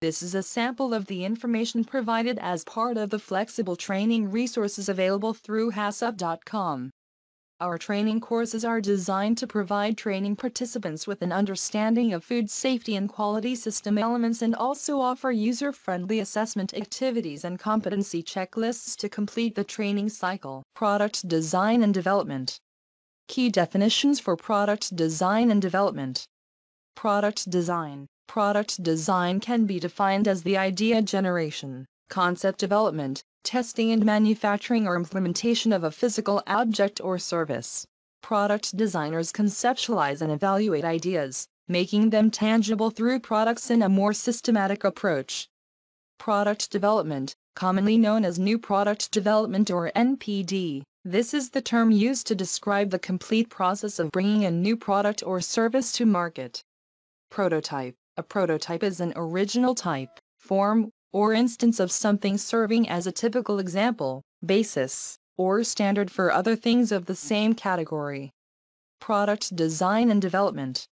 This is a sample of the information provided as part of the flexible training resources available through HASUP.com. Our training courses are designed to provide training participants with an understanding of food safety and quality system elements and also offer user friendly assessment activities and competency checklists to complete the training cycle. Product Design and Development Key definitions for product design and development. Product design Product design can be defined as the idea generation, concept development, testing and manufacturing or implementation of a physical object or service. Product designers conceptualize and evaluate ideas, making them tangible through products in a more systematic approach. Product development, commonly known as new product development or NPD, this is the term used to describe the complete process of bringing a new product or service to market. Prototype a prototype is an original type, form, or instance of something serving as a typical example, basis, or standard for other things of the same category. Product design and development.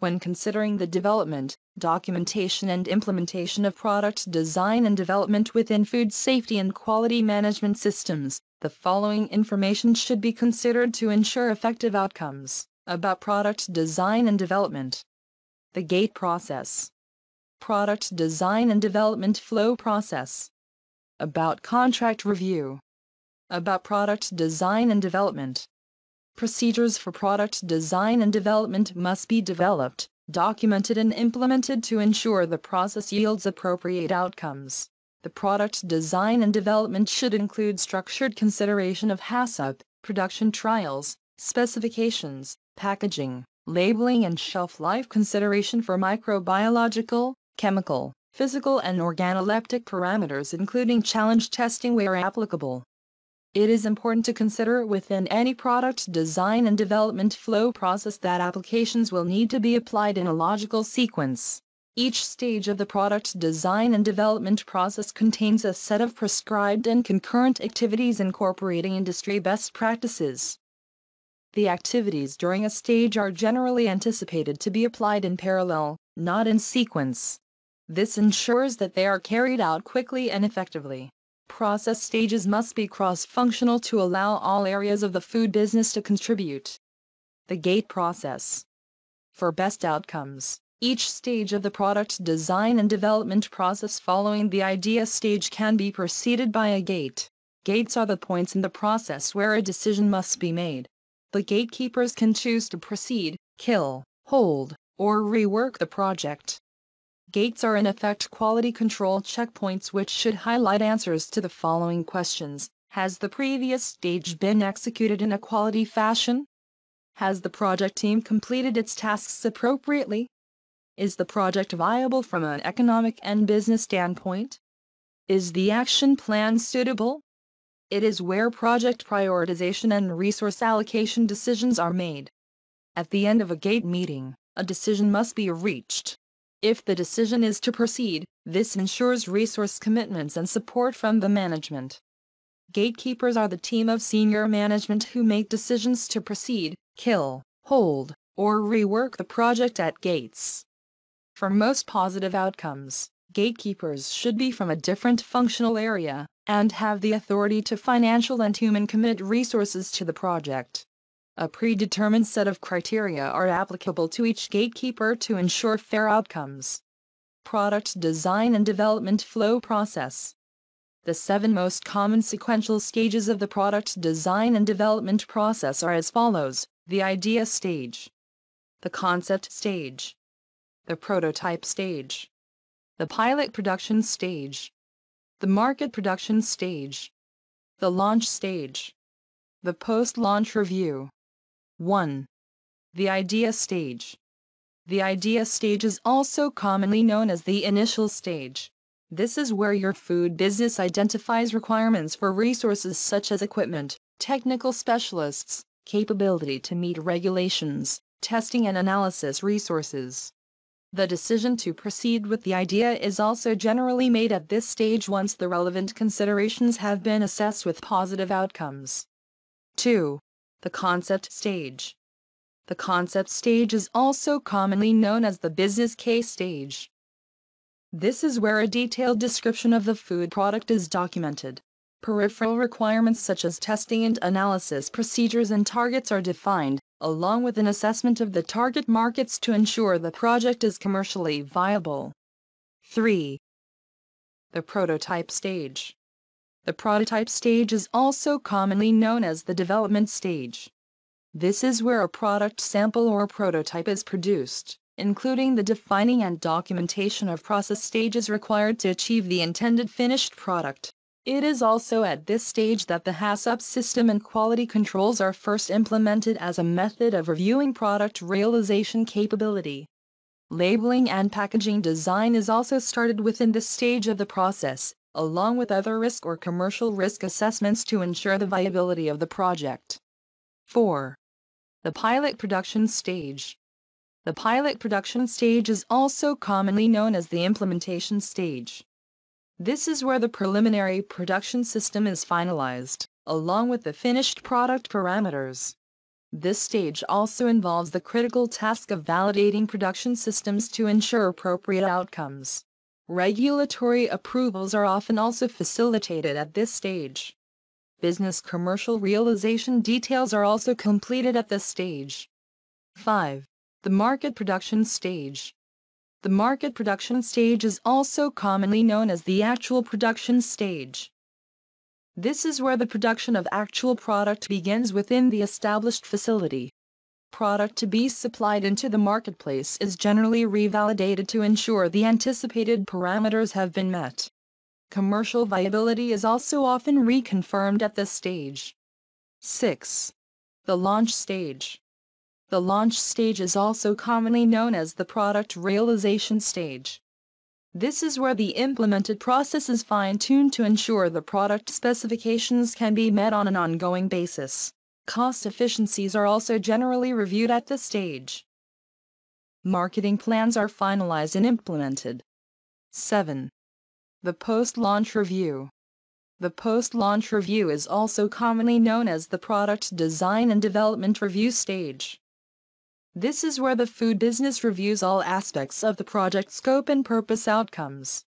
When considering the development, documentation and implementation of product design and development within food safety and quality management systems, the following information should be considered to ensure effective outcomes about product design and development. The gate process. Product design and development flow process. About contract review. About product design and development. Procedures for product design and development must be developed, documented and implemented to ensure the process yields appropriate outcomes. The product design and development should include structured consideration of HACCP, production trials, specifications, packaging, Labeling and shelf life consideration for microbiological, chemical, physical, and organoleptic parameters including challenge testing where applicable. It is important to consider within any product design and development flow process that applications will need to be applied in a logical sequence. Each stage of the product design and development process contains a set of prescribed and concurrent activities incorporating industry best practices. The activities during a stage are generally anticipated to be applied in parallel, not in sequence. This ensures that they are carried out quickly and effectively. Process stages must be cross-functional to allow all areas of the food business to contribute. The gate process. For best outcomes, each stage of the product design and development process following the idea stage can be preceded by a gate. Gates are the points in the process where a decision must be made, the gatekeepers can choose to proceed, kill, hold, or rework the project. Gates are in effect quality control checkpoints which should highlight answers to the following questions. Has the previous stage been executed in a quality fashion? Has the project team completed its tasks appropriately? Is the project viable from an economic and business standpoint? Is the action plan suitable? It is where project prioritization and resource allocation decisions are made. At the end of a GATE meeting, a decision must be reached. If the decision is to proceed, this ensures resource commitments and support from the management. Gatekeepers are the team of senior management who make decisions to proceed, kill, hold, or rework the project at gates. For most positive outcomes, gatekeepers should be from a different functional area and have the authority to financial and human commit resources to the project. A predetermined set of criteria are applicable to each gatekeeper to ensure fair outcomes. Product design and development flow process. The seven most common sequential stages of the product design and development process are as follows the idea stage, the concept stage, the prototype stage, the pilot production stage, the market production stage, the launch stage, the post-launch review. 1. The idea stage. The idea stage is also commonly known as the initial stage. This is where your food business identifies requirements for resources such as equipment, technical specialists, capability to meet regulations, testing and analysis resources. The decision to proceed with the idea is also generally made at this stage once the relevant considerations have been assessed with positive outcomes. 2. The concept stage. The concept stage is also commonly known as the business case stage. This is where a detailed description of the food product is documented. Peripheral requirements such as testing and analysis procedures and targets are defined, along with an assessment of the target markets to ensure the project is commercially viable. 3. The prototype stage. The prototype stage is also commonly known as the development stage. This is where a product sample or prototype is produced, including the defining and documentation of process stages required to achieve the intended finished product. It is also at this stage that the HACCP system and quality controls are first implemented as a method of reviewing product realization capability. Labeling and packaging design is also started within this stage of the process, along with other risk or commercial risk assessments to ensure the viability of the project. 4. The pilot production stage. The pilot production stage is also commonly known as the implementation stage. This is where the preliminary production system is finalized, along with the finished product parameters. This stage also involves the critical task of validating production systems to ensure appropriate outcomes. Regulatory approvals are often also facilitated at this stage. Business commercial realization details are also completed at this stage. 5. The market production stage. The market production stage is also commonly known as the actual production stage. This is where the production of actual product begins within the established facility. Product to be supplied into the marketplace is generally revalidated to ensure the anticipated parameters have been met. Commercial viability is also often reconfirmed at this stage. 6. The launch stage. The launch stage is also commonly known as the product realization stage. This is where the implemented process is fine-tuned to ensure the product specifications can be met on an ongoing basis. Cost efficiencies are also generally reviewed at this stage. Marketing plans are finalized and implemented. 7. The post-launch review. The post-launch review is also commonly known as the product design and development review stage. This is where the food business reviews all aspects of the project scope and purpose outcomes.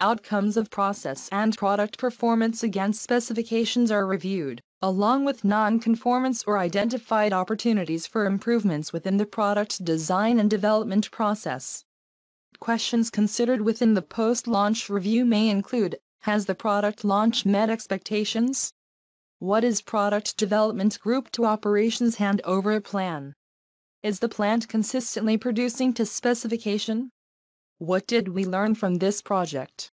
Outcomes of process and product performance against specifications are reviewed, along with non-conformance or identified opportunities for improvements within the product design and development process. Questions considered within the post-launch review may include, has the product launch met expectations? What is product development group to operations handover plan? Is the plant consistently producing to specification? What did we learn from this project?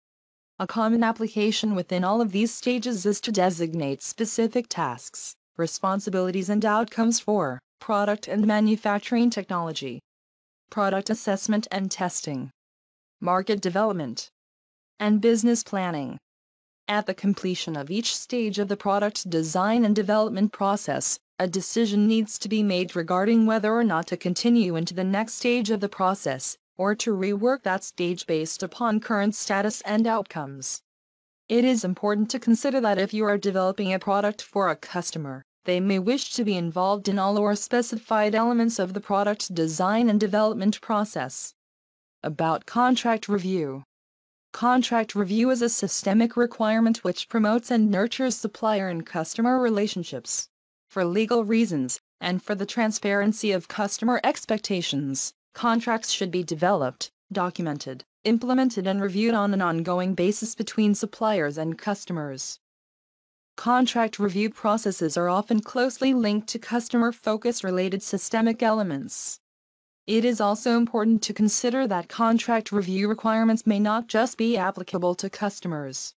A common application within all of these stages is to designate specific tasks, responsibilities, and outcomes for product and manufacturing technology, product assessment and testing, market development, and business planning. At the completion of each stage of the product design and development process, a decision needs to be made regarding whether or not to continue into the next stage of the process, or to rework that stage based upon current status and outcomes. It is important to consider that if you are developing a product for a customer, they may wish to be involved in all or specified elements of the product design and development process. About contract review. Contract review is a systemic requirement which promotes and nurtures supplier and customer relationships for legal reasons, and for the transparency of customer expectations, contracts should be developed, documented, implemented, and reviewed on an ongoing basis between suppliers and customers. Contract review processes are often closely linked to customer focused related systemic elements. It is also important to consider that contract review requirements may not just be applicable to customers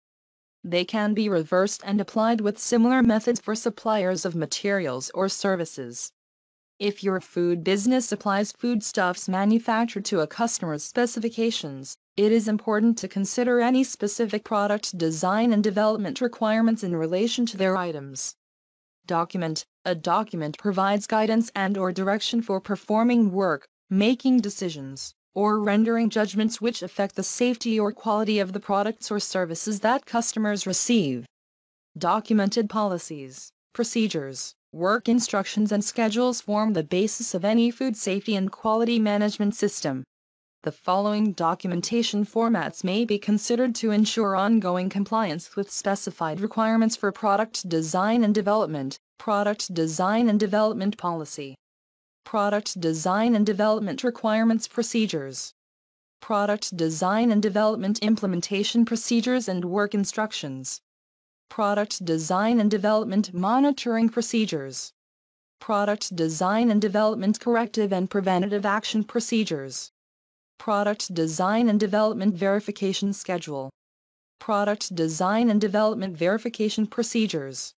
they can be reversed and applied with similar methods for suppliers of materials or services. If your food business supplies foodstuffs manufactured to a customer's specifications, it is important to consider any specific product design and development requirements in relation to their items. Document A document provides guidance and or direction for performing work, making decisions, or rendering judgments which affect the safety or quality of the products or services that customers receive. Documented policies, procedures, work instructions and schedules form the basis of any food safety and quality management system. The following documentation formats may be considered to ensure ongoing compliance with specified requirements for product design and development, product design and development policy, product design and development requirements procedures, product design and development implementation procedures and work instructions, product design and development monitoring procedures, product design and development corrective and preventative action procedures, product design and development verification schedule, product design and development verification procedures,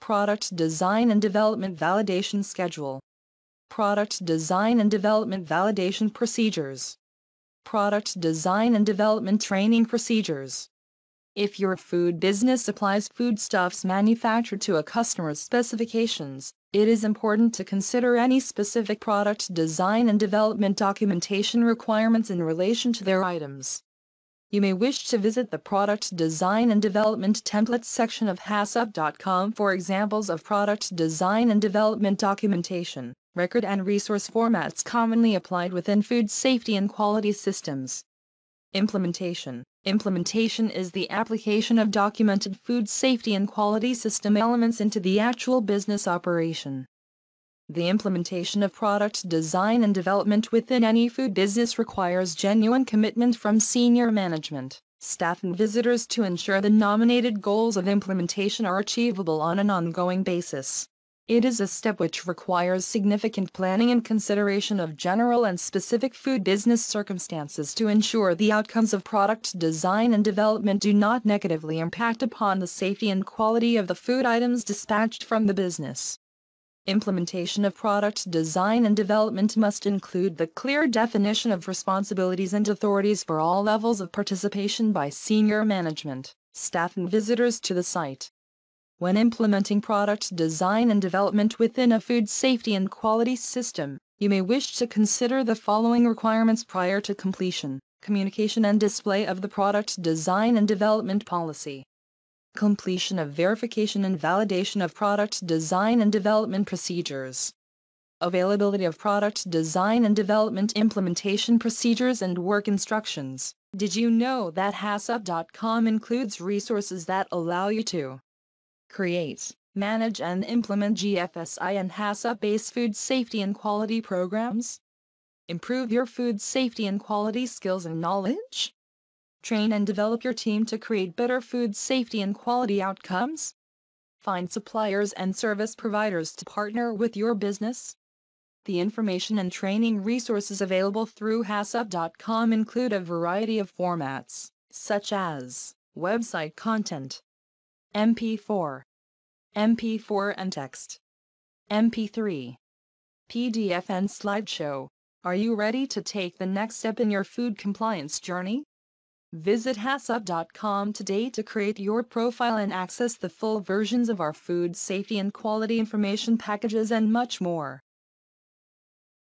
product design and development validation schedule. Product Design and Development Validation Procedures Product Design and Development Training Procedures if your food business supplies foodstuffs manufactured to a customer's specifications, it is important to consider any specific product design and development documentation requirements in relation to their items you may wish to visit the Product Design and Development Templates section of HACCP.com for examples of product design and development documentation, record and resource formats commonly applied within food safety and quality systems. Implementation Implementation is the application of documented food safety and quality system elements into the actual business operation. The implementation of product design and development within any food business requires genuine commitment from senior management, staff and visitors to ensure the nominated goals of implementation are achievable on an ongoing basis. It is a step which requires significant planning and consideration of general and specific food business circumstances to ensure the outcomes of product design and development do not negatively impact upon the safety and quality of the food items dispatched from the business. Implementation of product design and development must include the clear definition of responsibilities and authorities for all levels of participation by senior management, staff, and visitors to the site. When implementing product design and development within a food safety and quality system, you may wish to consider the following requirements prior to completion, communication, and display of the product design and development policy completion of verification and validation of product design and development procedures, availability of product design and development implementation procedures and work instructions. Did you know that HACCP.com includes resources that allow you to create, manage and implement GFSI and HACCP-based food safety and quality programs? Improve your food safety and quality skills and knowledge? Train and develop your team to create better food safety and quality outcomes. Find suppliers and service providers to partner with your business. The information and training resources available through HACCP.com include a variety of formats, such as website content, MP4, MP4 and text, MP3, PDF and slideshow. Are you ready to take the next step in your food compliance journey? Visit HACCP.com today to create your profile and access the full versions of our food safety and quality information packages and much more.